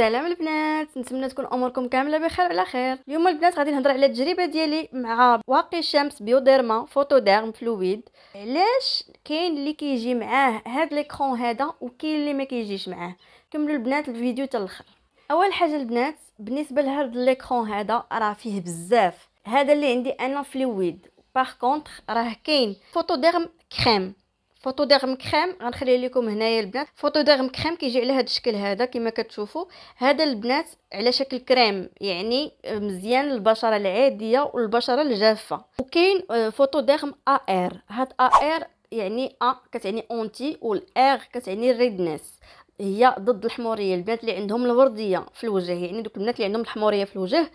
السلام البنات نتمنى تكون اموركم كامله بخير على خير اليوم البنات غادي نهضر على التجربه ديالي مع واقي الشمس بيوديرما فوتوديرم فلويد علاش كاين اللي كيجي معاه هاد ليكرون هذا وكاين اللي ما كيجيش معاه كملوا البنات الفيديو حتى الاخر اول حاجه البنات بالنسبه لهاد ليكرون هذا راه فيه بزاف هذا اللي عندي انا فلويد باغ كونطخ راه كاين فوتوديرم كريم فوتوديرم كريم غنخلي لكم هنايا البنات فوتوديرم كريم كيجي على هذا الشكل هذا كما كتشوفوا هذا البنات على شكل كريم يعني مزيان للبشره العاديه والبشره الجافه وكاين فوتو ا ار هاد ا ار يعني ا كتعني اونتي والار كتعني ريدنس هي ضد الحموريه البنات اللي عندهم الورديه في الوجه يعني دوك البنات اللي عندهم الحموريه في الوجه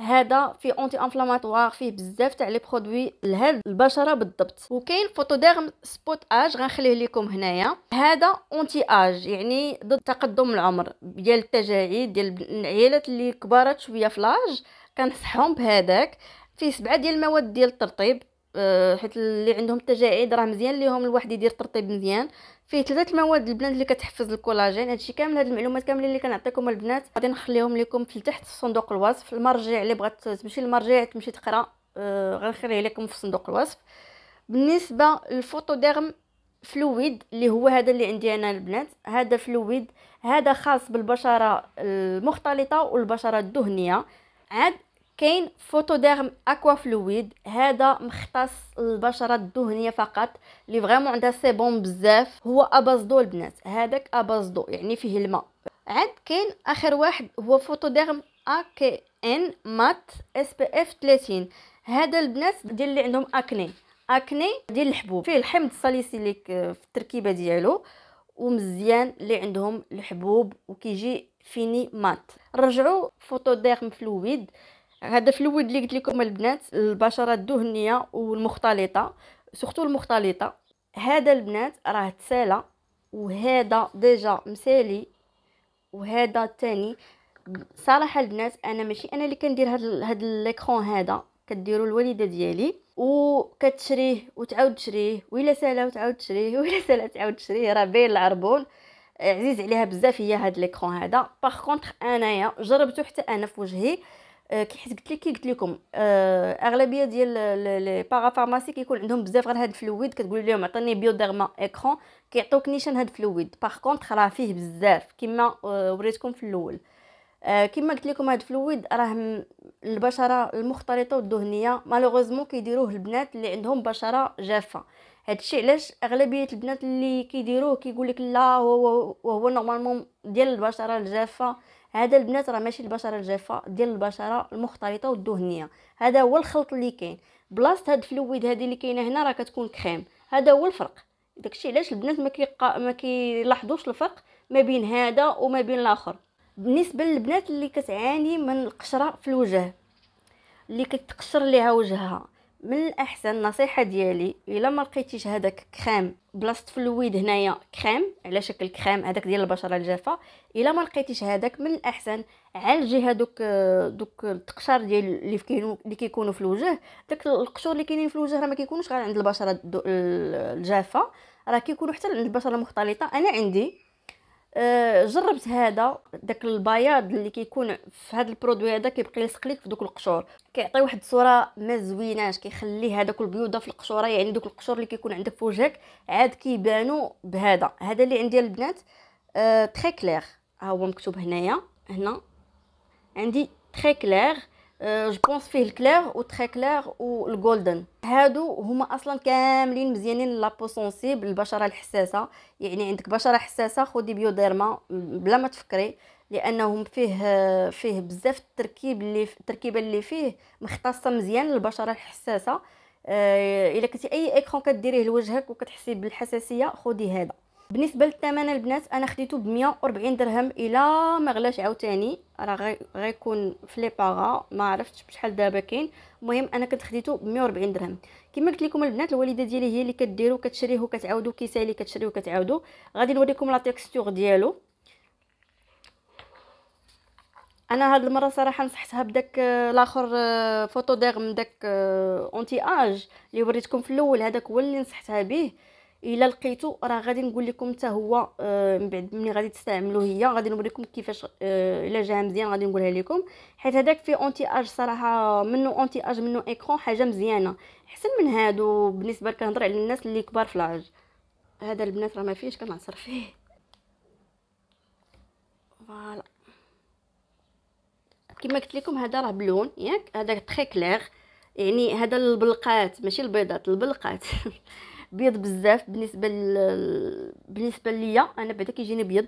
هذا فيه اونتي انفلاماتوار فيه بزاف تاع لي برودوي لهاد البشره بالضبط وكاين فوتوديرم سبوت اج غنخليه لكم هنايا هذا اونتي اج يعني ضد تقدم العمر ديال التجاعيد ديال العيالات اللي كبارات شويه في لاج كنصحهم بهذاك فيه سبعه ديال المواد ديال الترطيب آه، حيت اللي عندهم التجاعيد راه مزيان ليهم الواحد يدير ترطيب مزيان فيه ثلاثه المواد البنات اللي كتحفز الكولاجين هادشي كامل هاد المعلومات كاملين اللي كنعطيكم البنات غادي نخليهم لكم في تحت في صندوق الوصف المرجع اللي بغات تمشي للمرجع تمشي تقرا آه غنخليه لكم في صندوق الوصف بالنسبه للفوتوديرم فلويد اللي هو هذا اللي عندي انا البنات هذا فلويد هذا خاص بالبشره المختلطه والبشره الدهنيه عاد كاين فوتوديرم اكوا فلويد هذا مختص للبشره الدهنيه فقط اللي فريمون عندها سي بون بزاف هو ابازدو البنات هذاك ابازدو يعني فيه الماء عاد كاين اخر واحد هو فوتوديرم اكي ان مات اس بي اف 30 هذا البنات ديال اللي عندهم اكني اكني ديال الحبوب فيه الحمض الساليسيليك في التركيبه ديالو ومزيان اللي عندهم الحبوب وكيجي فيني مات رجعوا فوتوديرم فلويد الهدف الاول اللي قلت لكم البنات البشره الدهنيه والمختلطه سورتو المختلطه هذا البنات راه تسالى وهذا ديجا مسالي وهذا الثاني صراحه البنات انا ماشي انا اللي كندير هاد هاد ليكرون هذا كديرو الوالده ديالي وكتشريه وتعاود تشريه ويلا سالا وتعاود تشريه ويلا سالا تعاود تشريه راه باين العربون عزيز عليها بزاف هي هاد ليكرون هذا باغ كونطخ انايا جربته حتى انا في وجهي آه، كي حيت قلت لك كي قلت لكم آه، اغلبيه ديال لي باغا فارماسي كيكون عندهم بزاف غير هاد الفلويد كتقول لهم عطيني بيوديرما اكرون كيعطوك نيشان هاد الفلويد باغ كونطخ راه فيه بزاف كما آه، وريتكم في الاول كما قلت لكم هاد الفلويد راه البشره المختلطه والدهنيه مالوغوزمون كيديروه البنات اللي عندهم بشره جافه هادشي علاش اغلبيه البنات اللي كيديروه كيقول لك لا هو وهو نورمالمون ديال البشره الجافه هذا البنات راه ماشي البشره الجافه ديال البشره المختلطه والدهنيه هذا هو الخلط اللي كاين بلاصه هاد الفلويد هذه اللي كاينه هنا راه كتكون كريم هذا هو الفرق داكشي علاش البنات ما كيقا ما كيلاحظوش الفرق ما بين هذا وما بين الاخر بالنسبه للبنات اللي كتعاني من القشره في الوجه اللي كتقشر ليها وجهها من الاحسن نصيحه ديالي الا ما لقيتيش هذاك كريم في فلويد هنايا كريم على شكل كريم هذاك ديال البشره الجافه الا ما لقيتيش هذاك من الاحسن عالجي هذوك دوك التقشار ديال اللي كاينو اللي كيكونوا في الوجه داك القشور اللي كاينين في الوجه راه ما كيكونوش غير عند البشره الجافه راه كيكونوا حتى عند البشره المختلطه انا عندي آه، جربت هذا داك البياض اللي كيكون في هذا البرودوي هذا كيبقى يلصق لك في دوك القشور كيعطي واحد الصوره ما زويناش كيخلي هذاك البيوضه في القشوره يعني دوك القشور اللي كيكون عندك في وجهك عاد كيبانو بهذا هذا اللي عندي البنات آه تري كلير ها هو مكتوب هنايا هنا عندي تري كلير جو بونس فيه الكلير تري كلير الجولدن هادو هما اصلا كاملين مزيانين لابو سونسيبل البشره الحساسه يعني عندك بشره حساسه خدي بيوديرما بلا ما تفكري لانهم فيه فيه بزاف التركيب اللي التركيبه اللي فيه مختصه مزيان للبشره الحساسه الا كنتي اي اكرون كديريه لوجهك وكتحسي بالحساسيه خدي هذا بالنسبه للثمن البنات انا خديته ب 140 درهم الى ما غلاش عاوتاني راه غيكون في لي باغا ما عرفتش بشحال دابا كاين المهم انا كنت خديته ب 140 درهم كما قلت لكم البنات الوالده ديالي هي اللي كديرو كتشريه وكتعاودو كيسالي كتشريه وكتعاودو غادي نوريكم لا تيكستور ديالو انا هاد المره صراحه نصحتها بداك الاخر آه، آه، فوتو ديغ من داك آه، اونتي اج اللي وريتكم في الاول هذاك هو اللي نصحتها به الا لقيتو راه غادي نقول لكم حتى هو آه، من بعد ملي غادي تستعملوه هي غادي نوريكم كيفاش آه، الا جا مزيان غادي نقولها لكم حيت هذاك فيه اونتي اج صراحه منه اونتي اج منه ايكرون حاجه مزيانه احسن من هادو بالنسبه كنهضر على الناس اللي كبار في العج هذا البنات راه ما فيهش كنعصر فيه فوالا كما قلت لكم هذا راه بلون ياك هذا تري كلير يعني هذا البلقات ماشي البيضات البلقات بيض بزاف بالنسبه ل... بالنسبه ليا انا بعدا كيجيني بيض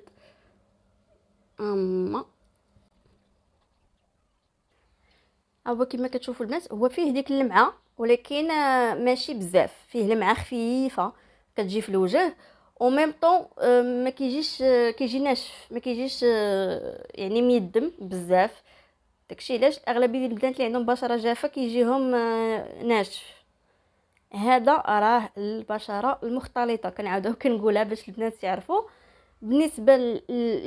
اما هو كما كتشوفوا البنات هو فيه ديك اللمعه ولكن آه، ماشي بزاف فيه لمعه خفيفه كتجي في الوجه ميم طون آه، ما كيجيش آه، كيجي ناشف ما كيجيش يعني ميدم بزاف داكشي علاش الاغلبيه ديال البنات اللي عندهم بشره جافه كيجيهم ناشف هذا راه البشره المختلطه كنعاودوه كنقولها باش البنات يعرفوا بالنسبه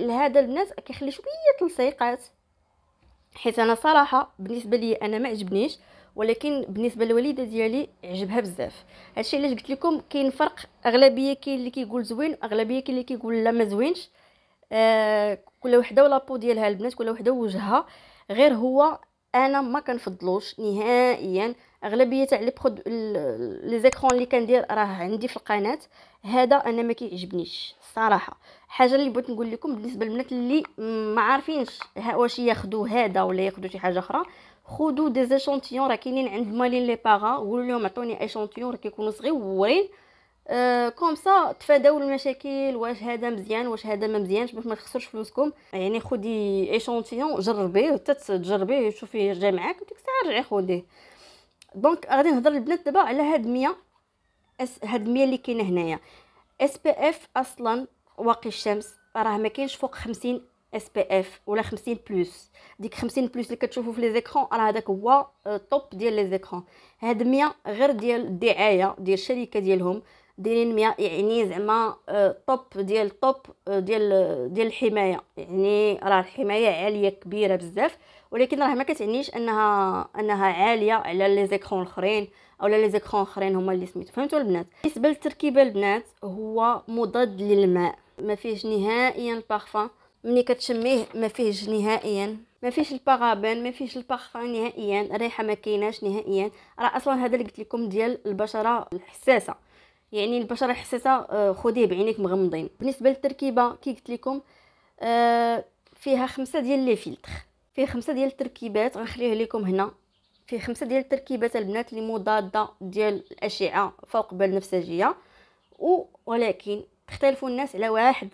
لهذا البنات كيخلي شويه تلصيقات حيت انا صراحه بالنسبه لي انا ما عجبنيش ولكن بالنسبه للوالده ديالي عجبها بزاف هادشي علاش قلت لكم كاين فرق اغلبيه كاين اللي كيقول زوين واغلبيه كاين اللي كيقول لا ما زوينش آه كل وحده ولابو ديالها البنات كل وحده وجهها غير هو انا ما كنفضلوش نهائيا اغلبيه تاع لي برود لي زيكرون اللي كندير راه عندي في القناه هذا انا ما كيعجبنيش الصراحه حاجه اللي بغيت نقول لكم بالنسبه للبنات اللي ما عارفينش واش ياخذوا هذا ولا ياخذوا شي حاجه اخرى خذوا دي زيشونتيون راه كاينين عند مالين لي باغا قولوا لهم عطوني ايشونتيون راه كيكونوا صغيورين أه كوم سا تفاداو المشاكل واش هذا مزيان واش هذا ما مزيانش باش ما تخسروش فلوسكم يعني خدي ايشونتيون جربيه حتى تجربيه شوفي رجع معاك ديك الساعه رجعي خديه دونك غادي نهضر البنات دابا على هاد 100 هاد 100 اللي كاينه هنايا اس بي اف اصلا واقي الشمس راه ما كاينش فوق 50 اس بي اف ولا 50 بلس ديك 50 بلس اللي كتشوفوا في لي زيكرون راه هذاك هو الطوب آه، ديال لي زيكرون هاد 100 غير ديال الدعايه ديال الشركه ديالهم دايرين يعني زعما طوب آه، ديال طوب آه، ديال آه، ديال الحمايه يعني راه الحمايه عاليه كبيره بزاف ولكن راه ما كتعنيش انها انها عاليه على لي زيكرون الاخرين اولا لي زيكرون الاخرين هما اللي سميتو فهمتوا البنات بالنسبه للتركيبه البنات هو مضاد للماء ما فيهش نهائيا بارفان ملي كتشميه ما فيهش نهائيا ما فيش البارابان ما فيش البارفان نهائيا الريحه ما كايناش نهائيا راه اصلا هذا اللي قلت لكم ديال البشره الحساسه يعني البشره حساسه آه، خديه بعينيك مغمضين بالنسبه للتركيبه كي قلت لكم آه، فيها خمسة ديال لي فيلتر فيه خمسة ديال التركيبات غنخليه لكم هنا فيه خمسة ديال التركيبات البنات اللي مضاده ديال الاشعه فوق بالنفسجيه ولكن تختلفوا الناس على واحد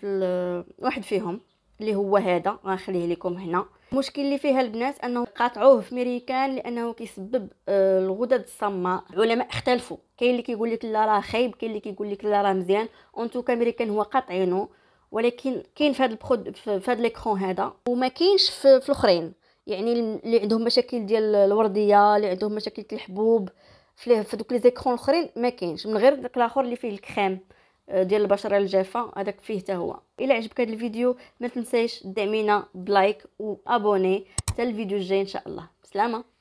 واحد فيهم اللي هو هذا غنخليه لكم هنا المشكل اللي فيها البنات انه قاطعوه في ميريكان لانه كيسبب آه، الغدد الصماء العلماء اختلفوا كاين اللي كيقول لك لا راه خايب كاين اللي كيقول لك لا راه مزيان اون توكا ميريكان هو قاطعينه ولكن كاين في هذا البرود في هذا ليكرون هذا وما كاينش في, في الاخرين يعني اللي عندهم مشاكل ديال الورديه اللي عندهم مشاكل الحبوب في دوك لي زيكرون الاخرين ما كاينش من غير داك الاخر اللي فيه الكريم ديال البشره الجافه هذاك فيه حتى هو الا عجبك هذا الفيديو ما تنسيش دعمينا بلايك وابوني حتى الفيديو الجاي ان شاء الله بسلامه